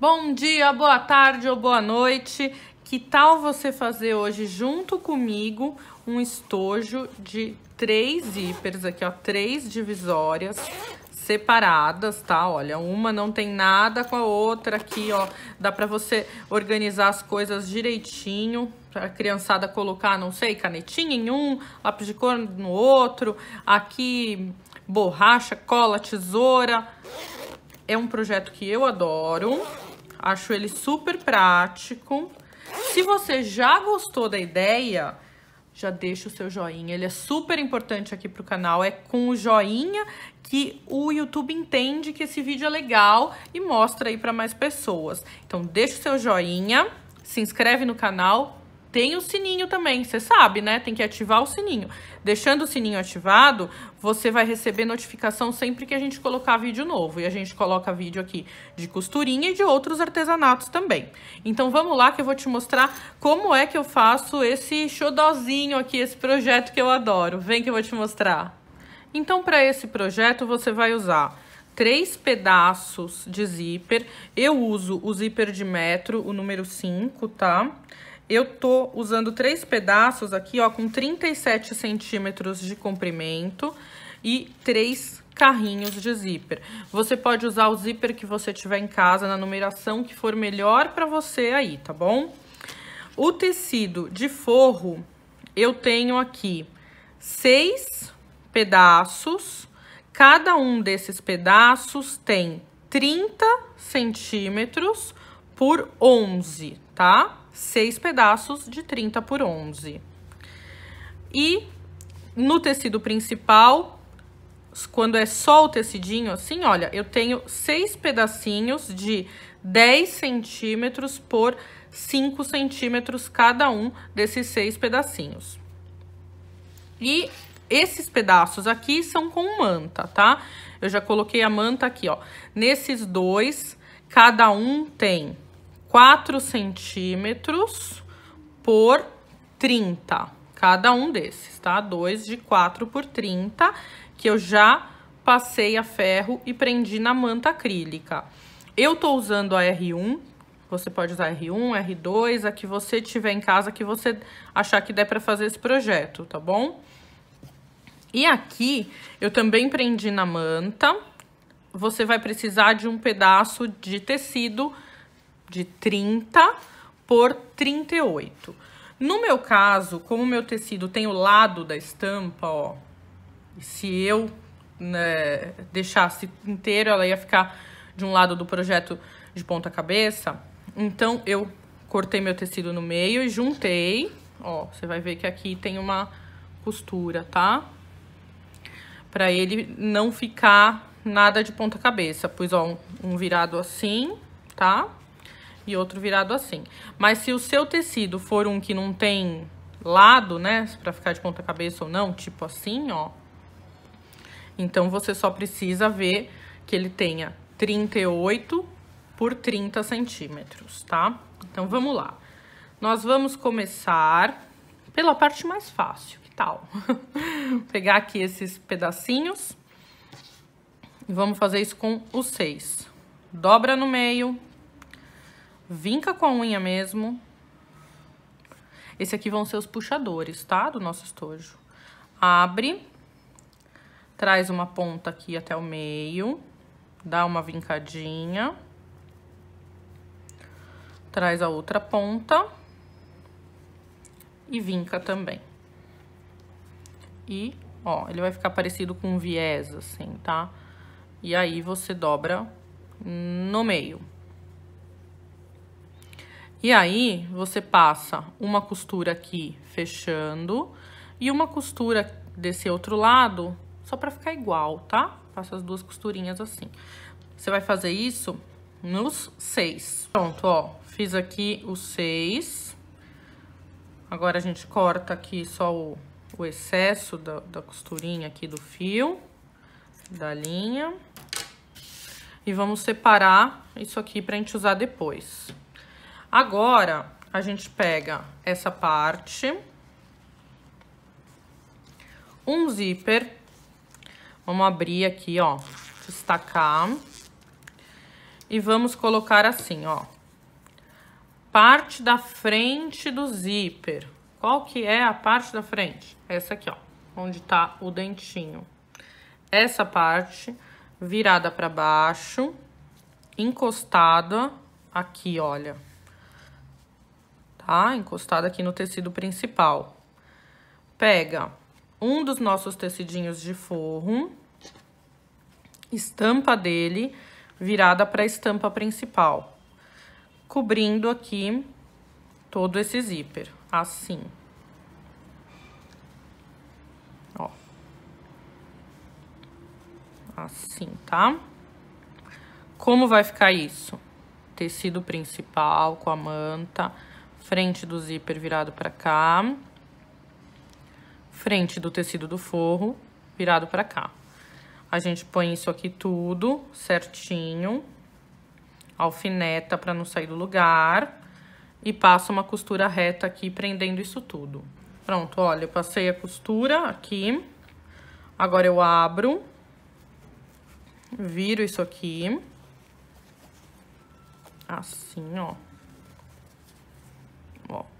Bom dia, boa tarde ou boa noite. Que tal você fazer hoje junto comigo um estojo de três hipers aqui, ó, três divisórias separadas, tá? Olha, uma não tem nada com a outra aqui, ó. Dá pra você organizar as coisas direitinho, pra criançada colocar, não sei, canetinha em um, lápis de cor no outro, aqui borracha, cola, tesoura. É um projeto que eu adoro. Acho ele super prático. Se você já gostou da ideia, já deixa o seu joinha. Ele é super importante aqui pro canal. É com o joinha que o YouTube entende que esse vídeo é legal e mostra aí para mais pessoas. Então deixa o seu joinha, se inscreve no canal, tem o sininho também, você sabe, né? Tem que ativar o sininho. Deixando o sininho ativado, você vai receber notificação sempre que a gente colocar vídeo novo. E a gente coloca vídeo aqui de costurinha e de outros artesanatos também. Então vamos lá que eu vou te mostrar como é que eu faço esse xodozinho aqui, esse projeto que eu adoro. Vem que eu vou te mostrar. Então para esse projeto você vai usar três pedaços de zíper. Eu uso o zíper de metro, o número 5, Tá? Eu tô usando três pedaços aqui, ó, com 37 centímetros de comprimento e três carrinhos de zíper. Você pode usar o zíper que você tiver em casa, na numeração que for melhor para você aí, tá bom? O tecido de forro, eu tenho aqui seis pedaços. Cada um desses pedaços tem 30 centímetros por 11, tá? 6 pedaços de 30 por 11. E no tecido principal, quando é só o tecidinho assim, olha, eu tenho 6 pedacinhos de 10 centímetros por 5 centímetros cada um desses 6 pedacinhos. E esses pedaços aqui são com manta, tá? Eu já coloquei a manta aqui, ó. Nesses dois, cada um tem 4 centímetros por 30, cada um desses, tá? Dois de 4 por 30, que eu já passei a ferro e prendi na manta acrílica. Eu tô usando a R1, você pode usar R1, R2, a que você tiver em casa, que você achar que der para fazer esse projeto, tá bom? E aqui, eu também prendi na manta. Você vai precisar de um pedaço de tecido de 30 por 38. No meu caso, como meu tecido tem o lado da estampa, ó, se eu né, deixasse inteiro, ela ia ficar de um lado do projeto de ponta cabeça. Então, eu cortei meu tecido no meio e juntei, ó, você vai ver que aqui tem uma costura, tá? Pra ele não ficar nada de ponta cabeça. Pus, ó, um, um virado assim, tá? e outro virado assim. Mas se o seu tecido for um que não tem lado, né, pra ficar de ponta cabeça ou não, tipo assim, ó. Então, você só precisa ver que ele tenha 38 por 30 centímetros, tá? Então, vamos lá. Nós vamos começar pela parte mais fácil, que tal? Pegar aqui esses pedacinhos. E vamos fazer isso com os seis. Dobra no meio, vinca com a unha mesmo. Esse aqui vão ser os puxadores, tá? Do nosso estojo. Abre, traz uma ponta aqui até o meio, dá uma vincadinha, traz a outra ponta e vinca também. E, ó, ele vai ficar parecido com um viés, assim, tá? E aí, você dobra no meio. E aí, você passa uma costura aqui fechando e uma costura desse outro lado, só pra ficar igual, tá? Passa as duas costurinhas assim. Você vai fazer isso nos seis. Pronto, ó, fiz aqui os seis. Agora, a gente corta aqui só o, o excesso da, da costurinha aqui do fio, da linha. E vamos separar isso aqui pra gente usar depois. Agora, a gente pega essa parte, um zíper, vamos abrir aqui, ó, destacar, e vamos colocar assim, ó, parte da frente do zíper. Qual que é a parte da frente? É essa aqui, ó, onde tá o dentinho. Essa parte virada para baixo, encostada aqui, olha tá? Encostada aqui no tecido principal. Pega um dos nossos tecidinhos de forro, estampa dele virada para a estampa principal, cobrindo aqui todo esse zíper, assim. Ó. Assim, tá? Como vai ficar isso? Tecido principal com a manta frente do zíper virado para cá, frente do tecido do forro virado para cá. A gente põe isso aqui tudo certinho, alfineta para não sair do lugar e passa uma costura reta aqui prendendo isso tudo. Pronto, olha, eu passei a costura aqui, agora eu abro, viro isso aqui, assim, ó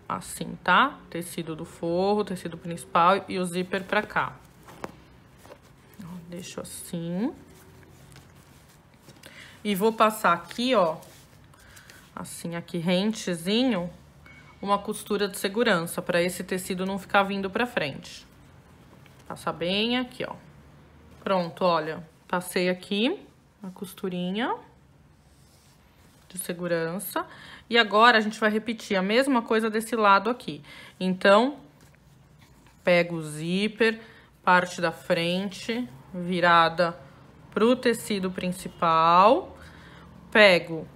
assim, tá? Tecido do forro, tecido principal e o zíper pra cá. Deixo assim. E vou passar aqui, ó, assim, aqui rentezinho, uma costura de segurança, pra esse tecido não ficar vindo pra frente. Passar bem aqui, ó. Pronto, olha, passei aqui a costurinha de segurança. E agora, a gente vai repetir a mesma coisa desse lado aqui. Então, pego o zíper, parte da frente, virada pro tecido principal, pego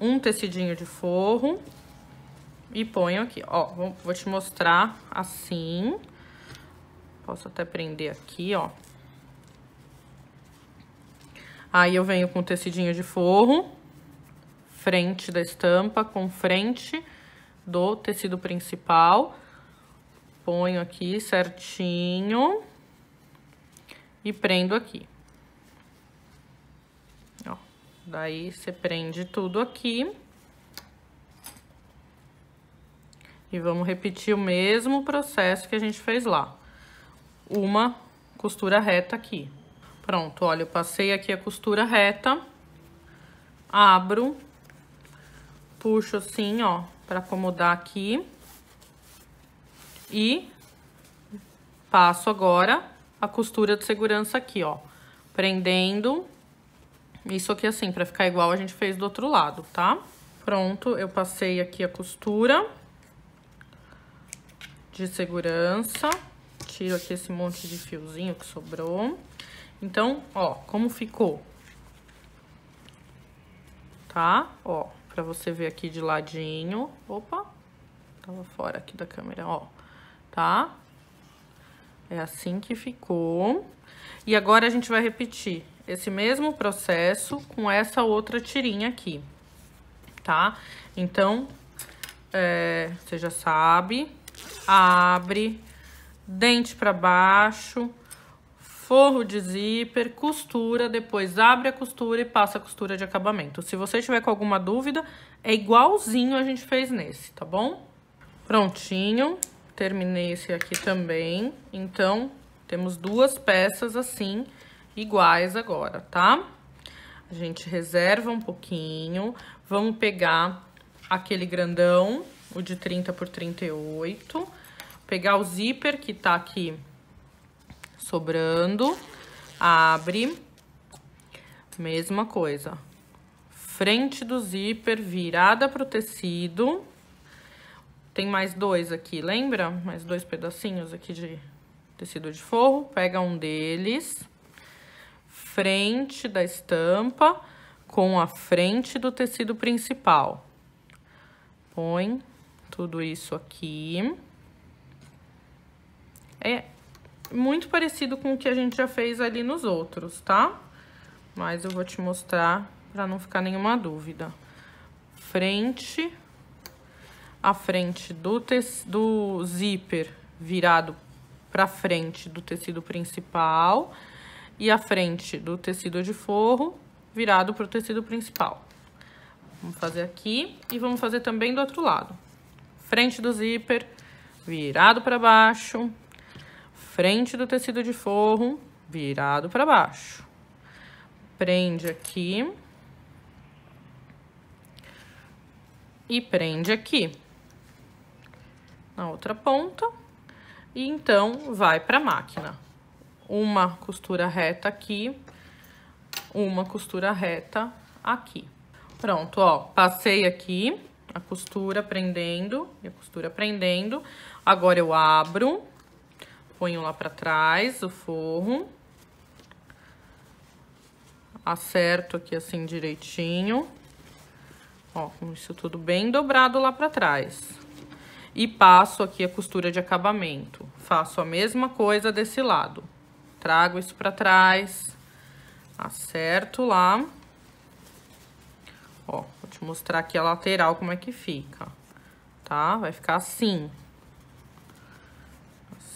um tecidinho de forro e ponho aqui, ó, vou te mostrar assim, posso até prender aqui, ó. Aí, eu venho com o tecidinho de forro, frente da estampa com frente do tecido principal. Ponho aqui certinho e prendo aqui. Ó, daí você prende tudo aqui. E vamos repetir o mesmo processo que a gente fez lá. Uma costura reta aqui. Pronto, olha, eu passei aqui a costura reta, abro puxo assim, ó, pra acomodar aqui. E passo agora a costura de segurança aqui, ó, prendendo. Isso aqui assim, pra ficar igual a gente fez do outro lado, tá? Pronto, eu passei aqui a costura de segurança. Tiro aqui esse monte de fiozinho que sobrou. Então, ó, como ficou? Tá? Ó, para você ver aqui de ladinho. Opa, tava tá fora aqui da câmera, ó, tá? É assim que ficou. E agora a gente vai repetir esse mesmo processo com essa outra tirinha aqui, tá? Então, é, você já sabe, abre, dente para baixo, forro de zíper, costura, depois abre a costura e passa a costura de acabamento. Se você tiver com alguma dúvida, é igualzinho a gente fez nesse, tá bom? Prontinho, terminei esse aqui também, então temos duas peças assim, iguais agora, tá? A gente reserva um pouquinho, vamos pegar aquele grandão, o de 30 por 38, pegar o zíper que tá aqui sobrando, abre, mesma coisa. Frente do zíper, virada pro tecido. Tem mais dois aqui, lembra? Mais dois pedacinhos aqui de tecido de forro. Pega um deles, frente da estampa com a frente do tecido principal. Põe tudo isso aqui. É, muito parecido com o que a gente já fez ali nos outros, tá? Mas eu vou te mostrar para não ficar nenhuma dúvida. Frente, a frente do, do zíper virado para frente do tecido principal e a frente do tecido de forro virado para o tecido principal. Vamos fazer aqui e vamos fazer também do outro lado. Frente do zíper, virado para baixo, frente do tecido de forro, virado para baixo. Prende aqui. E prende aqui. Na outra ponta. E então, vai para a máquina. Uma costura reta aqui, uma costura reta aqui. Pronto, ó, passei aqui a costura prendendo e a costura prendendo. Agora eu abro ponho lá pra trás o forro. Acerto aqui assim direitinho. Ó, com isso tudo bem dobrado lá pra trás. E passo aqui a costura de acabamento. Faço a mesma coisa desse lado. Trago isso pra trás. Acerto lá. Ó, vou te mostrar aqui a lateral como é que fica, tá? Vai ficar assim.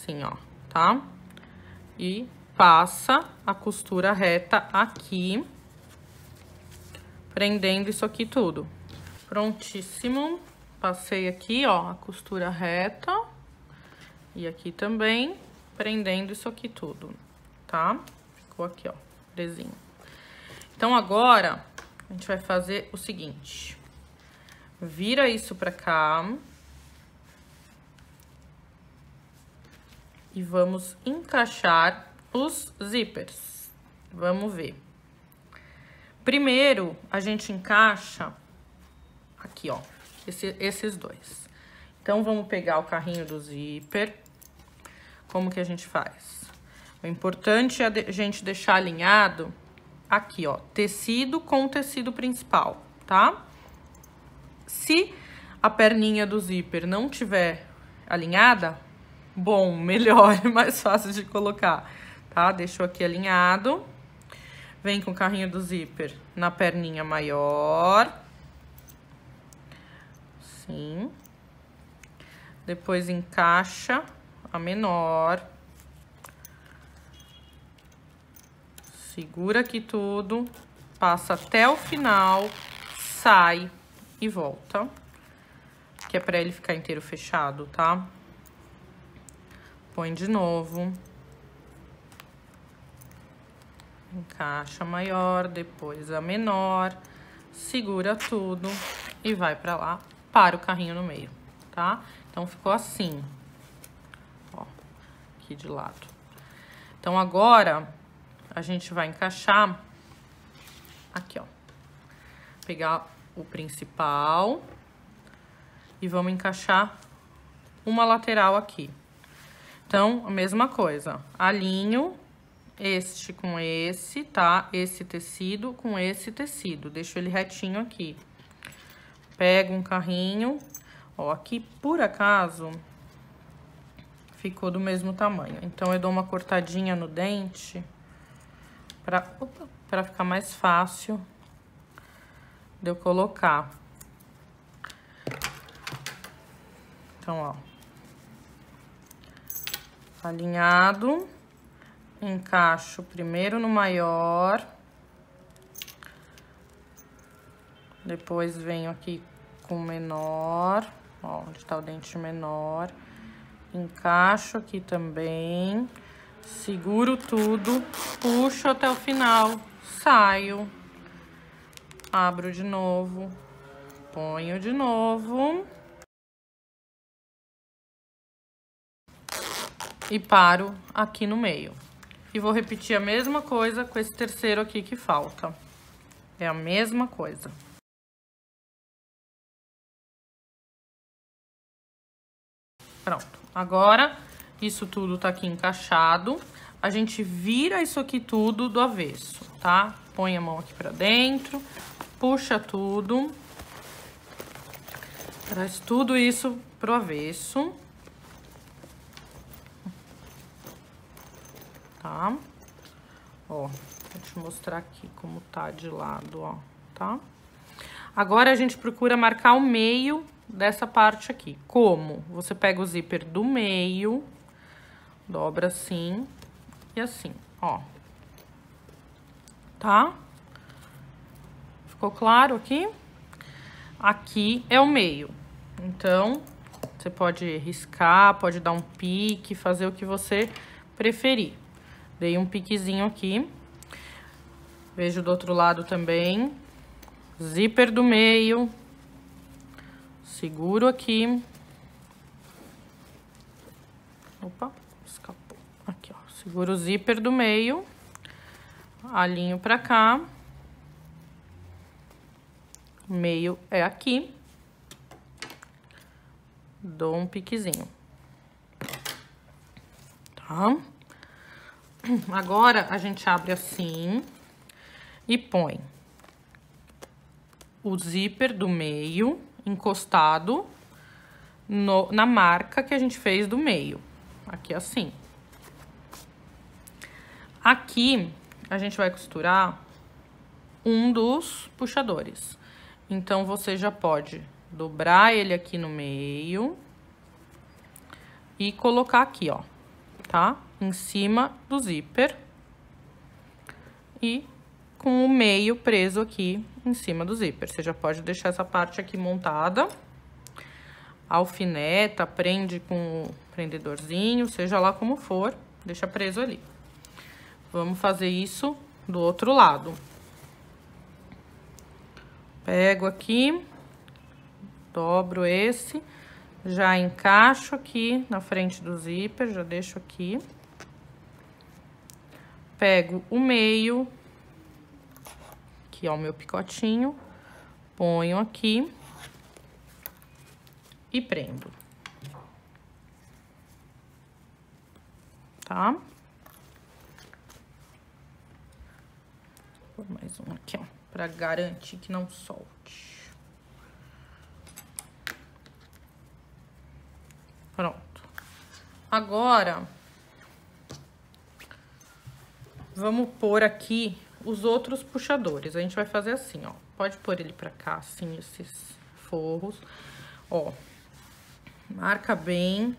Assim, ó tá? E passa a costura reta aqui, prendendo isso aqui tudo. Prontíssimo. Passei aqui, ó, a costura reta. E aqui também, prendendo isso aqui tudo, tá? Ficou aqui, ó, presinho. Então, agora, a gente vai fazer o seguinte. Vira isso pra cá. e vamos encaixar os zíperes. Vamos ver. Primeiro, a gente encaixa aqui, ó, esse, esses dois. Então, vamos pegar o carrinho do zíper. Como que a gente faz? O importante é a gente deixar alinhado aqui, ó, tecido com tecido principal, tá? Se a perninha do zíper não tiver alinhada, bom, melhor, mais fácil de colocar, tá? Deixou aqui alinhado. Vem com o carrinho do zíper na perninha maior. Sim. Depois encaixa a menor. Segura aqui tudo, passa até o final, sai e volta. Que é pra ele ficar inteiro fechado, tá? põe de novo. Encaixa maior, depois a menor, segura tudo e vai pra lá, para o carrinho no meio, tá? Então, ficou assim, ó, aqui de lado. Então, agora, a gente vai encaixar aqui, ó. Pegar o principal e vamos encaixar uma lateral aqui. Então, a mesma coisa, alinho este com esse, tá? Esse tecido com esse tecido, deixo ele retinho aqui. Pego um carrinho, ó, aqui por acaso ficou do mesmo tamanho. Então, eu dou uma cortadinha no dente pra, opa, pra ficar mais fácil de eu colocar. Então, ó alinhado, encaixo primeiro no maior, depois venho aqui com o menor, ó, onde tá o dente menor, encaixo aqui também, seguro tudo, puxo até o final, saio, abro de novo, ponho de novo... e paro aqui no meio. E vou repetir a mesma coisa com esse terceiro aqui que falta. É a mesma coisa. Pronto. Agora, isso tudo tá aqui encaixado. A gente vira isso aqui tudo do avesso, tá? Põe a mão aqui pra dentro, puxa tudo. Traz tudo isso pro avesso. tá? Ó, vou te mostrar aqui como tá de lado, ó, tá? Agora, a gente procura marcar o meio dessa parte aqui. Como? Você pega o zíper do meio, dobra assim e assim, ó. Tá? Ficou claro aqui? Aqui é o meio. Então, você pode riscar, pode dar um pique, fazer o que você preferir. Dei um piquezinho aqui. Vejo do outro lado também. Zíper do meio. Seguro aqui. Opa, escapou. Aqui, ó. Seguro o zíper do meio. Alinho pra cá. Meio é aqui. Dou um piquezinho. Tá? Agora, a gente abre assim e põe o zíper do meio encostado no, na marca que a gente fez do meio. Aqui assim. Aqui, a gente vai costurar um dos puxadores. Então, você já pode dobrar ele aqui no meio e colocar aqui, ó, tá? em cima do zíper e com o meio preso aqui em cima do zíper. Você já pode deixar essa parte aqui montada, alfineta, prende com o prendedorzinho, seja lá como for, deixa preso ali. Vamos fazer isso do outro lado. Pego aqui, dobro esse, já encaixo aqui na frente do zíper, já deixo aqui pego o meio, que é o meu picotinho, ponho aqui e prendo. Tá? Vou mais um aqui, ó, pra garantir que não solte. Pronto. Agora, vamos pôr aqui os outros puxadores. A gente vai fazer assim, ó. Pode pôr ele pra cá, assim, esses forros. Ó, marca bem,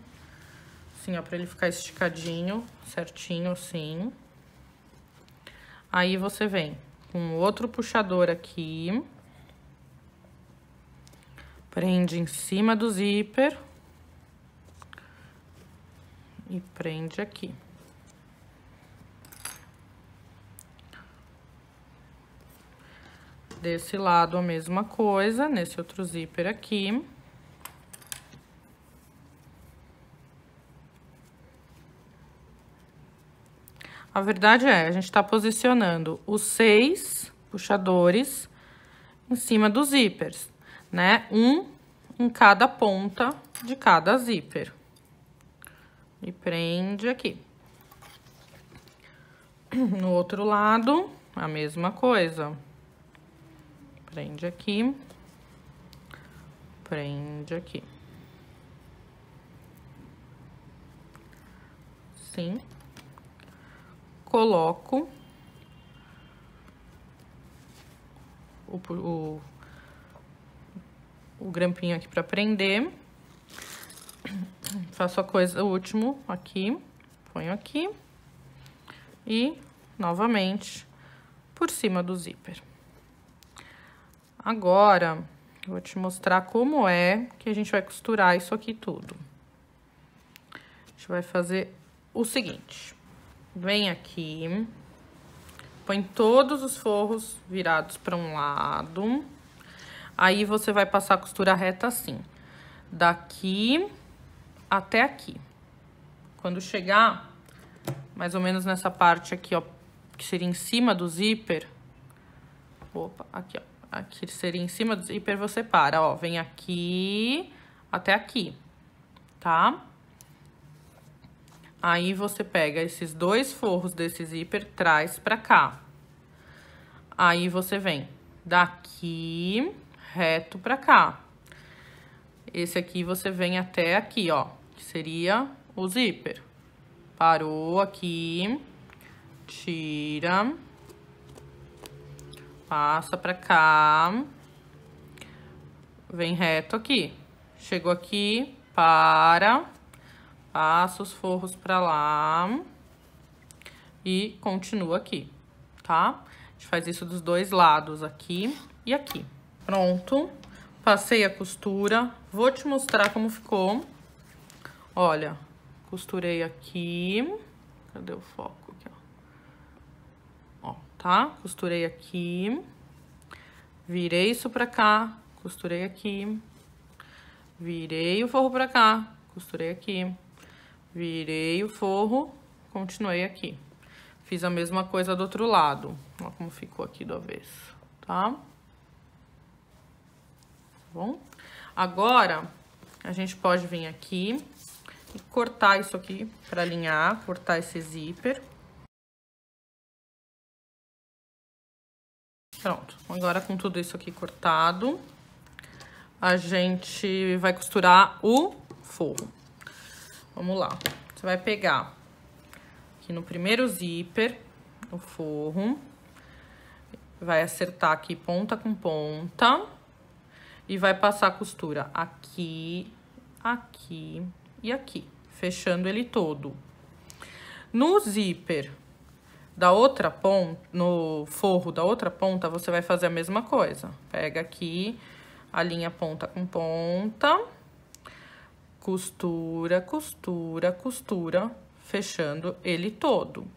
assim, ó, pra ele ficar esticadinho, certinho, assim. Aí, você vem com outro puxador aqui. Prende em cima do zíper. E prende aqui. Desse lado, a mesma coisa, nesse outro zíper aqui. A verdade é, a gente tá posicionando os seis puxadores em cima dos zíperes, né? Um em cada ponta de cada zíper. E prende aqui. No outro lado, a mesma coisa. Prende aqui. Prende aqui. Sim. Coloco o, o, o grampinho aqui para prender. Faço a coisa, o último aqui, ponho aqui e novamente por cima do zíper. Agora, vou te mostrar como é que a gente vai costurar isso aqui tudo. A gente vai fazer o seguinte. Vem aqui, põe todos os forros virados para um lado. Aí, você vai passar a costura reta assim. Daqui até aqui. Quando chegar, mais ou menos nessa parte aqui, ó, que seria em cima do zíper. Opa, aqui, ó. Aqui seria em cima do zíper, você para, ó, vem aqui até aqui, tá? Aí, você pega esses dois forros desse zíper, traz pra cá. Aí, você vem daqui, reto pra cá. Esse aqui, você vem até aqui, ó, que seria o zíper. Parou aqui, tira Passa pra cá. Vem reto aqui. Chegou aqui, para. Passa os forros pra lá. E continua aqui, tá? A gente faz isso dos dois lados, aqui e aqui. Pronto. Passei a costura. Vou te mostrar como ficou. Olha, costurei aqui. Cadê o foco? tá? Costurei aqui, virei isso pra cá, costurei aqui, virei o forro pra cá, costurei aqui, virei o forro, continuei aqui. Fiz a mesma coisa do outro lado, ó como ficou aqui do avesso, tá? tá bom? Agora, a gente pode vir aqui e cortar isso aqui pra alinhar, cortar esse zíper. Pronto, agora com tudo isso aqui cortado, a gente vai costurar o forro. Vamos lá. Você vai pegar aqui no primeiro zíper, o forro, vai acertar aqui ponta com ponta e vai passar a costura aqui, aqui e aqui, fechando ele todo. No zíper da outra ponta, no forro da outra ponta, você vai fazer a mesma coisa. Pega aqui a linha ponta com ponta, costura, costura, costura, fechando ele todo.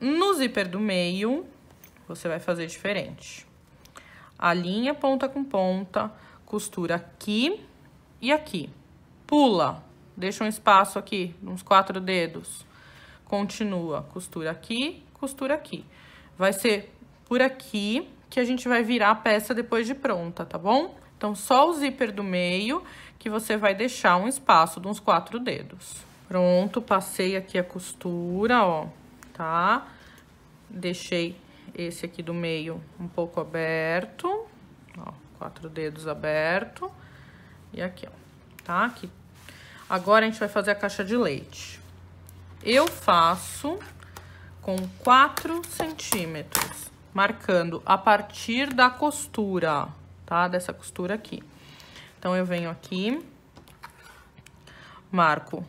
No zíper do meio, você vai fazer diferente. A linha ponta com ponta, costura aqui e aqui. Pula, deixa um espaço aqui, uns quatro dedos Continua, costura aqui, costura aqui. Vai ser por aqui que a gente vai virar a peça depois de pronta, tá bom? Então, só o zíper do meio que você vai deixar um espaço de uns quatro dedos. Pronto, passei aqui a costura, ó, tá? Deixei esse aqui do meio um pouco aberto, ó, quatro dedos aberto. E aqui, ó, tá? Aqui. Agora, a gente vai fazer a caixa de leite eu faço com 4 centímetros, marcando a partir da costura, tá? Dessa costura aqui. Então, eu venho aqui, marco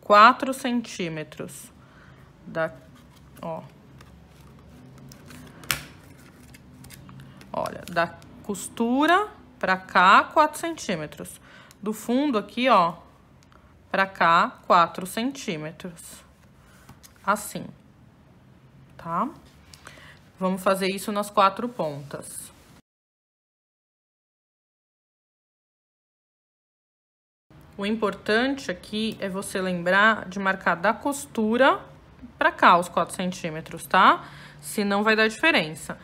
4 centímetros da, ó. Olha, da costura pra cá, 4 centímetros. Do fundo aqui, ó, para cá, 4 centímetros. Assim, tá? Vamos fazer isso nas quatro pontas. O importante aqui é você lembrar de marcar da costura para cá os 4 centímetros, tá? Senão vai dar diferença.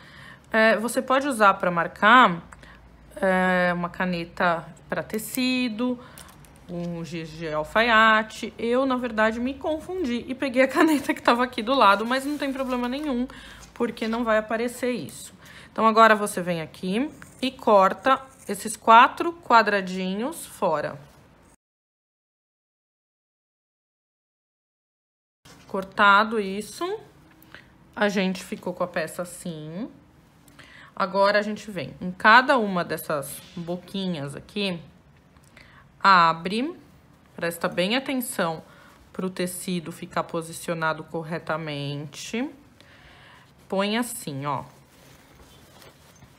É, você pode usar para marcar é, uma caneta para tecido, um giz de alfaiate. Eu, na verdade, me confundi e peguei a caneta que estava aqui do lado, mas não tem problema nenhum, porque não vai aparecer isso. Então, agora você vem aqui e corta esses quatro quadradinhos fora. Cortado isso, a gente ficou com a peça assim. Agora, a gente vem em cada uma dessas boquinhas aqui, abre, presta bem atenção para o tecido ficar posicionado corretamente. Põe assim, ó.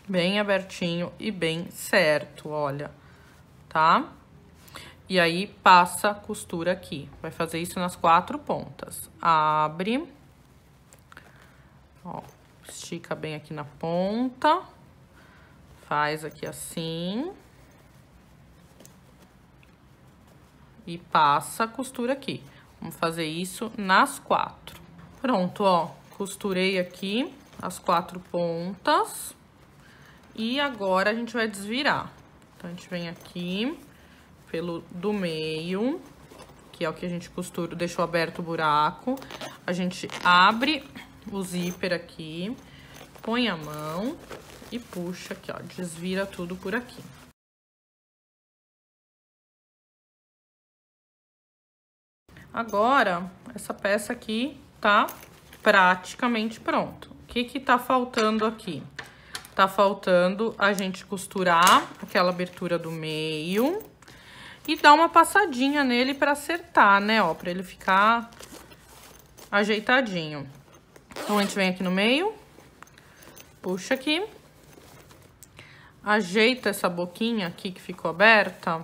Bem abertinho e bem certo, olha, tá? E aí, passa costura aqui. Vai fazer isso nas quatro pontas. Abre. Ó, estica bem aqui na ponta. Faz aqui assim. Assim. e passa a costura aqui. Vamos fazer isso nas quatro. Pronto, ó, costurei aqui as quatro pontas. E agora a gente vai desvirar. Então, a gente vem aqui pelo do meio, que é o que a gente costura, deixou aberto o buraco. A gente abre o zíper aqui, põe a mão e puxa aqui, ó, desvira tudo por aqui. Agora, essa peça aqui tá praticamente pronto. O que que tá faltando aqui? Tá faltando a gente costurar aquela abertura do meio e dar uma passadinha nele para acertar, né, ó, para ele ficar ajeitadinho. Então, a gente vem aqui no meio, puxa aqui, ajeita essa boquinha aqui que ficou aberta.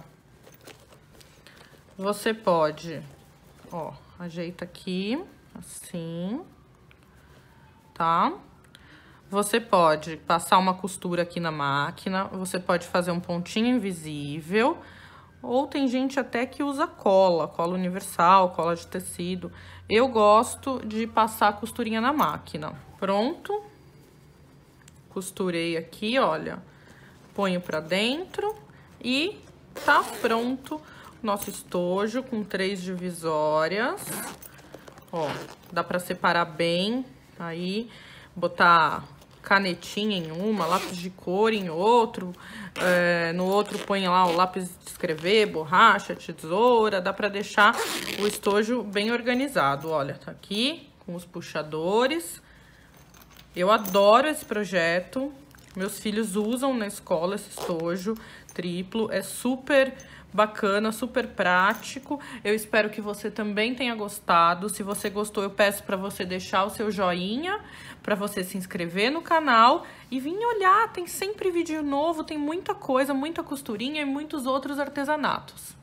Você pode ó, ajeita aqui, assim, tá? Você pode passar uma costura aqui na máquina, você pode fazer um pontinho invisível, ou tem gente até que usa cola, cola universal, cola de tecido. Eu gosto de passar a costurinha na máquina. Pronto. Costurei aqui, olha. Ponho pra dentro e tá pronto nosso estojo com três divisórias. Ó, dá pra separar bem tá aí, botar canetinha em uma, lápis de cor em outro, é, no outro põe lá o lápis de escrever, borracha, tesoura, dá pra deixar o estojo bem organizado. Olha, tá aqui com os puxadores. Eu adoro esse projeto, meus filhos usam na escola esse estojo triplo, é super bacana, super prático. Eu espero que você também tenha gostado. Se você gostou, eu peço para você deixar o seu joinha, para você se inscrever no canal e vir olhar. Tem sempre vídeo novo, tem muita coisa, muita costurinha e muitos outros artesanatos.